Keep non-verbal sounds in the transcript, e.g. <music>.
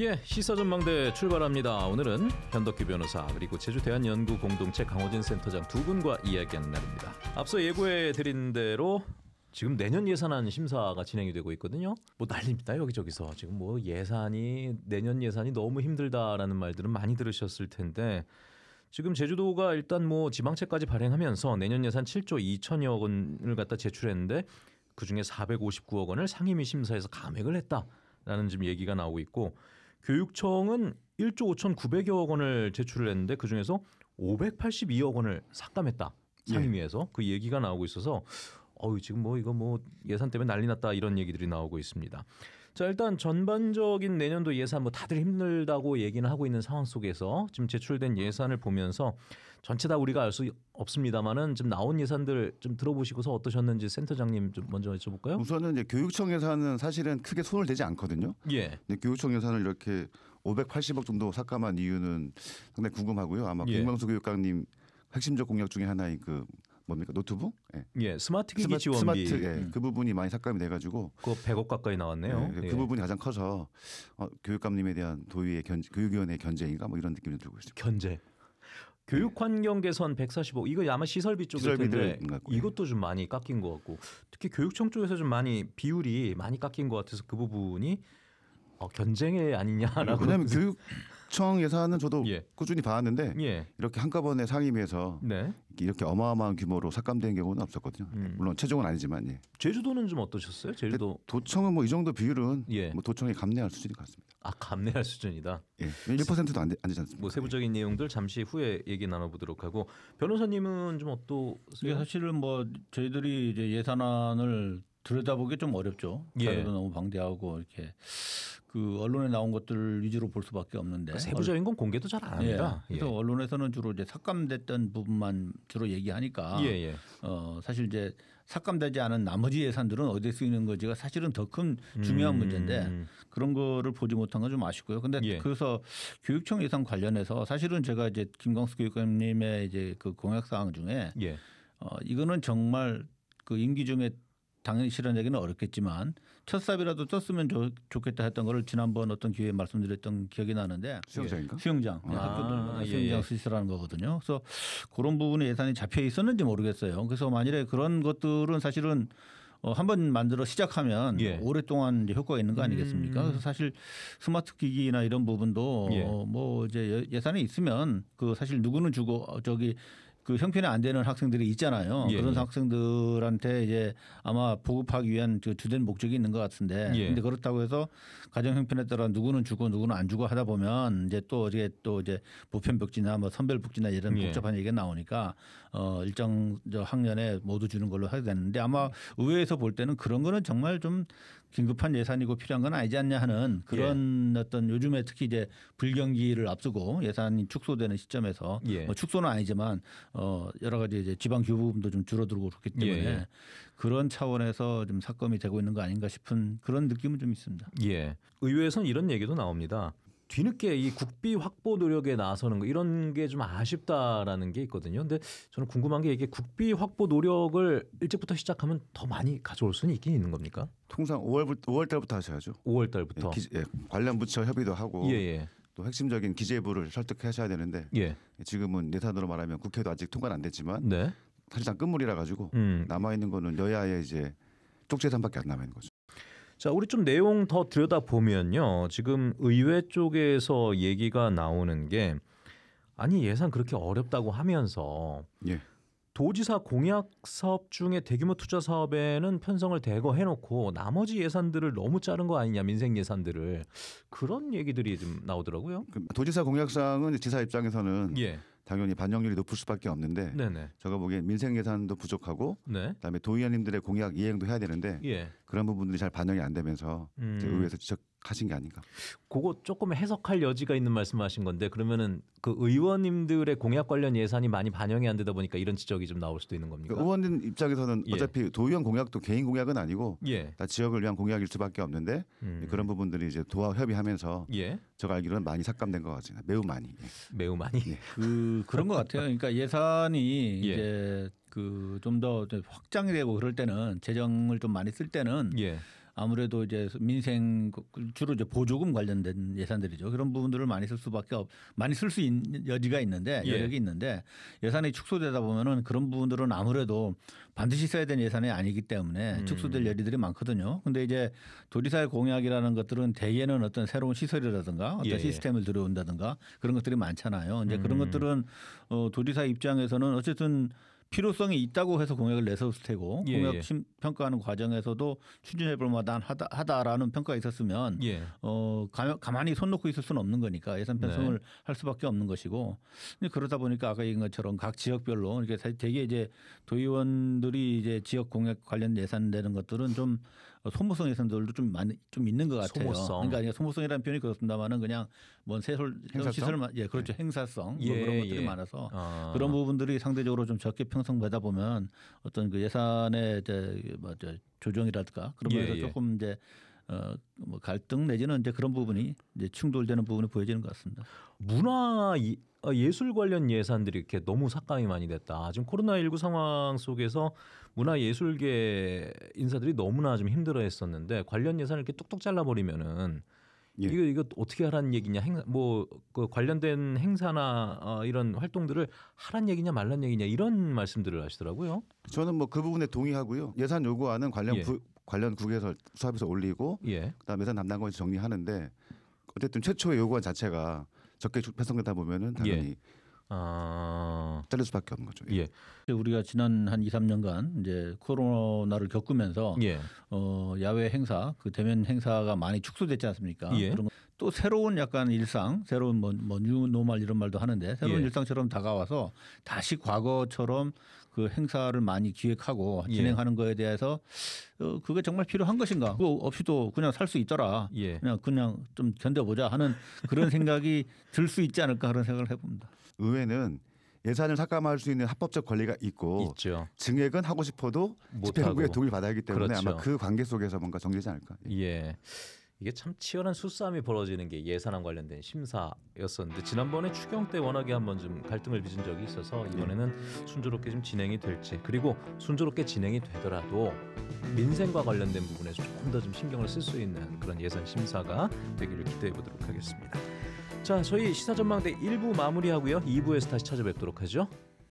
예, 시사전망대 출발합니다. 오늘은 현덕기 변호사 그리고 제주 대한연구 공동체 강호진 센터장 두 분과 이야기하는 날입니다. 앞서 예고해 드린 대로 지금 내년 예산안 심사가 진행이 되고 있거든요. 뭐 난립니다 여기저기서 지금 뭐 예산이 내년 예산이 너무 힘들다라는 말들은 많이 들으셨을 텐데 지금 제주도가 일단 뭐 지방채까지 발행하면서 내년 예산 7조 2천여 억 원을 갖다 제출했는데 그 중에 459억 원을 상임위 심사에서 감액을 했다라는 지금 얘기가 나오고 있고 교육청은 1조 5,900여억 원을 제출을 했는데 그 중에서 582억 원을 삭감했다. 상임위에서 예. 그 얘기가 나오고 있어서 어유 지금 뭐 이거 뭐 예산 때문에 난리 났다 이런 얘기들이 나오고 있습니다. 자 일단 전반적인 내년도 예산 뭐 다들 힘들다고 얘기는 하고 있는 상황 속에서 지금 제출된 예산을 보면서 전체 다 우리가 알 수 없습니다만은 지금 나온 예산들 좀 들어보시고서 어떠셨는지 센터장님 좀 먼저 여쭤볼까요? 우선은 이제 교육청 예산은 사실은 크게 손을 대지 않거든요. 예. 근데 교육청 예산을 이렇게 580억 정도 삭감한 이유는 상당히 궁금하고요. 아마 예. 박명수 교육감님 핵심적 공약 중에 하나인 그 뭡니까 노트북? 예, 예 스마트 기기 스마, 지원비 스마트 예, 음. 그 부분이 많이 삭감이 돼가지고 그 100억 가까이 나왔네요. 예, 그 예. 부분이 가장 커서 어, 교육감님에 대한 도의의 견, 제 교육위원회 견제인가 뭐 이런 느낌이 들고 있습니다. 견제. 교육 네. 환경 개선 145 이거 아마 시설비 쪽일 텐데 예. 이것도 좀 많이 깎인 것 같고 특히 교육청 쪽에서 좀 많이 비율이 많이 깎인 것 같아서 그 부분이 어, 견쟁의 아니냐라고. 왜냐하면 교육 <laughs> 네. 국청 예산은 저도 예. 꾸준히 봐왔는데 예. 이렇게 한꺼번에 상임위에서 네. 이렇게 어마어마한 규모로 삭감된 경우는 없었거든요. 음. 물론 최종은 아니지만 예. 제주도는 좀 어떠셨어요? 제주도 도청은 뭐 이 정도 비율은 예. 뭐 도청이 감내할 수준인 것 같습니다. 아 감내할 수준이다. 예, 1%도 안, 되, 지 않습니까? 뭐 세부적인 예. 내용들 잠시 후에 얘기 나눠보도록 하고 변호사님은 좀 어떠세요? 사실은 뭐 저희들이 이제 예산안을 들여다보기 좀 어렵죠. 자료도 예. 너무 방대하고 이렇게 그 언론에 나온 것들 위주로 볼 수밖에 없는데 그 세부적인 건 공개도 잘안 예. 합니다. 예. 그래서 예. 언론에서는 주로 이제 삭감됐던 부분만 주로 얘기하니까 예예. 예. 어 사실 이제 삭감되지 않은 나머지 예산들은 어디에 쓰이는 거지가 사실은 더 큰 중요한 음. 문제인데 그런 거를 보지 못한 건 좀 아쉽고요. 근데 예. 그래서 교육청 예산 관련해서 사실은 제가 이제 김광수 교육감님의 이제 그 공약 사항 중에 예. 어 이거는 정말 그 임기 중에 당연히 실현하기는 어렵겠지만 첫삽이라도 떴으면 좋, 좋겠다 했던 거를 지난번 어떤 기회에 말씀드렸던 기억이 나는데 수영장인가? 수영장. 아, 학교들마 수영장 예. 시설하는 아, 예. 거거든요. 그래서 그런 부분에 예산이 잡혀 있었는지 모르겠어요. 그래서 만일에 그런 것들은 사실은 어, 한번 만들어 시작하면 예. 오랫동안 이제 효과가 있는 거 아니겠습니까? 음. 그래서 사실 스마트 기기나 이런 부분도 예. 어, 뭐 이제 예, 예산이 있으면 그 사실 누구는 주고 어, 저기 그 형편이 안 되는 학생들이 있잖아요. 예, 그런 예. 학생들한테 이제 아마 보급하기 위한 그 주된 목적이 있는 것 같은데. 예. 근데 그렇다고 해서 가정 형편에 따라 누구는 주고 누구는 안 주고 하다 보면 이제 또 이제 또 이제 보편복지나 뭐 선별복지나 이런 예. 복잡한 얘기가 나오니까 어 일정 저 학년에 모두 주는 걸로 하게 되는데 아마 의회에서 볼 때는 그런 거는 정말 좀 긴급한 예산이고 필요한 건 아니지 않냐 하는 그런 예. 어떤 요즘에 특히 이제 불경기를 앞두고 예산이 축소되는 시점에서 예. 뭐 축소는 아니지만 어, 어 여러 가지 이제 지방 규부금도 좀 줄어들고 그렇기 예, 때문에 예. 그런 차원에서 좀 삭감이 되고 있는 거 아닌가 싶은 그런 느낌은 좀 있습니다. 예. 의회에선 이런 얘기도 나옵니다. 뒤늦게 이 국비 확보 노력에 나서는 거 이런 게 좀 아쉽다라는 게 있거든요. 근데 저는 궁금한 게 이게 국비 확보 노력을 일찍부터 시작하면 더 많이 가져올 수는 있긴 있는 겁니까? 통상 5월부터 5월 달부터 하셔야죠. 5월 달부터. 예, 기, 예, 관련 부처 협의도 하고. 예, 예. 또 핵심적인 기재부를 설득하셔야 되는데 예. 지금은 예산으로 말하면 국회도 아직 통과는 안 됐지만 네. 사실상 끝물이라 가지고 음. 남아 있는 거는 여야의 이제 쪽재산밖에 안 남아 있는 거죠. 자, 우리 좀 내용 더 들여다 보면요. 지금 의회 쪽에서 얘기가 나오는 게 아니 예산 그렇게 어렵다고 하면서 예. 도지사 공약 사업 중에 대규모 투자 사업에는 편성을 대거 해놓고 나머지 예산들을 너무 자른 거 아니냐 민생 예산들을 그런 얘기들이 좀 나오더라고요. 그 도지사 공약상은 지사 입장에서는 예. 당연히 반영률이 높을 수밖에 없는데 네네. 제가 보기엔 민생 예산도 부족하고 네. 그다음에 도의원님들의 공약 이행도 해야 되는데 예. 그런 부분들이 잘 반영이 안 되면서 음. 의회에서 지적 가진 게 아닌가. 그거 조금 해석할 여지가 있는 말씀하신 건데 그러면은 그 의원님들의 공약 관련 예산이 많이 반영이 안 되다 보니까 이런 지적이 좀 나올 수도 있는 겁니까? 그러니까 의원님 입장에서는 예. 어차피 도의원 공약도 개인 공약은 아니고 예. 다 지역을 위한 공약일 수밖에 없는데 음. 그런 부분들이 이제 도와 협의하면서 예. 제가 알기로는 많이 삭감된 것 같습니다. 매우 많이. 예. 매우 많이. 예. 그 그런 것 같아요. 그러니까 예산이 예. 이제 그좀더 확장이 되고 그럴 때는 재정을 좀 많이 쓸 때는. 아무래도 이제 민생 그, 그 주로 이제 보조금 관련된 예산들이죠. 그런 부분들을 많이 쓸 수밖에 없 많이 쓸 수 있는 여지가 있는데 예. 여력이 있는데 예산이 축소되다 보면은 그런 부분들은 아무래도 반드시 써야 되는 예산이 아니기 때문에 음. 축소될 여지들이 많거든요. 근데 이제 도지사의 공약이라는 것들은 대개는 어떤 새로운 시설이라든가 어떤 예. 예. 시스템을 들여온다든가 그런 것들이 많잖아요. 이제 음. 그런 것들은 어 도지사 입장에서는 어쨌든 필요성이 있다고 해서 공약을 내세웠을 테고 예, 공약 예. 심, 평가하는 과정에서도 추진해 볼 만하다 하다라는 평가가 있었으면 예. 어 가만히 손 놓고 있을 수는 없는 거니까 예산 편성을 네. 할 수밖에 없는 것이고 그러다 보니까 아까 얘기한 것처럼 각 지역별로 이게 되게 이제 도의원들이 이제 지역 공약 관련 예산 되는 것들은 좀 어, 소모성 예산들도 좀 많이 좀 있는 것 같아요. 소모성. 그러니까 소모성이라는 표현이 그렇습니다만은 그냥 뭔 새설 시설 예 그렇죠 예. 행사성 뭐 예, 뭐 그런 것들이 예. 많아서 아. 그런 부분들이 상대적으로 좀 적게 편성되다 보면 어떤 그 예산의 이제 뭐 조정이랄까 그런 거에서 예, 예, 조금 이제 어뭐 갈등 내지는 이제 그런 부분이 이제 충돌되는 부분이 보여지는 것 같습니다. 문화 어, 예술 관련 예산들이 이렇게 너무 삭감이 많이 됐다. 지금 코로나19 상황 속에서 문화예술계 인사들이 너무나 좀 힘들어했었는데 관련 예산을 이렇게 뚝뚝 잘라버리면은 예. 이거 이거 어떻게 하라는 얘기냐 행사 뭐그 관련된 행사나 어, 이런 활동들을 하란 얘기냐 말란 얘기냐 이런 말씀들을 하시더라고요. 저는 뭐 그 부분에 동의하고요. 예산 요구하는 관련 예. 부, 관련 국에서 수합에서 올리고 예. 그다음 에 예산 담당관에서 정리하는데 어쨌든 최초의 요구안 자체가 적게 편성되다 보면은 예. 당연히 예. 아. 잘릴 수밖에 없는 거죠. 예. 예. 우리가 지난 한 2, 3년간 이제 코로나를 겪으면서 예. 어, 야외 행사, 그 대면 행사가 많이 축소됐지 않습니까? 예. 그런 또 새로운 약간 일상, 새로운 뭐, 뭐 뉴노멀 이런 말도 하는데 새로운 예. 일상처럼 다가와서 다시 과거처럼 그 행사를 많이 기획하고 예. 진행하는 거에 대해서 어, 그게 정말 필요한 것인가? 그거 없이도 그냥 살 수 있더라. 예. 그냥 그냥 좀 견뎌보자 하는 그런 생각이 <laughs> 들 수 있지 않을까 하는 생각을 해봅니다. 의회는 예산을 삭감할 수 있는 합법적 권리가 있고 있죠. 증액은 하고 싶어도 집행부의 동의를 받아야 하기 때문에 그렇죠. 아마 그 관계 속에서 뭔가 정리되지 않을까. 예. 예. 이게 참 치열한 수싸움이 벌어지는 게 예산안 관련된 심사였었는데 지난번에 추경 때 워낙에 한 번 좀 갈등을 빚은 적이 있어서 네. 이번에는 순조롭게 좀 진행이 될지 그리고 순조롭게 진행이 되더라도 민생과 관련된 부분에서 조금 더좀 신경을 쓸 수 있는 그런 예산 심사가 되기를 기대해 보도록 하겠습니다. 자, 저희 시사전망대 1부 마무리하고요. 2부에서 다시 찾아뵙도록 하죠.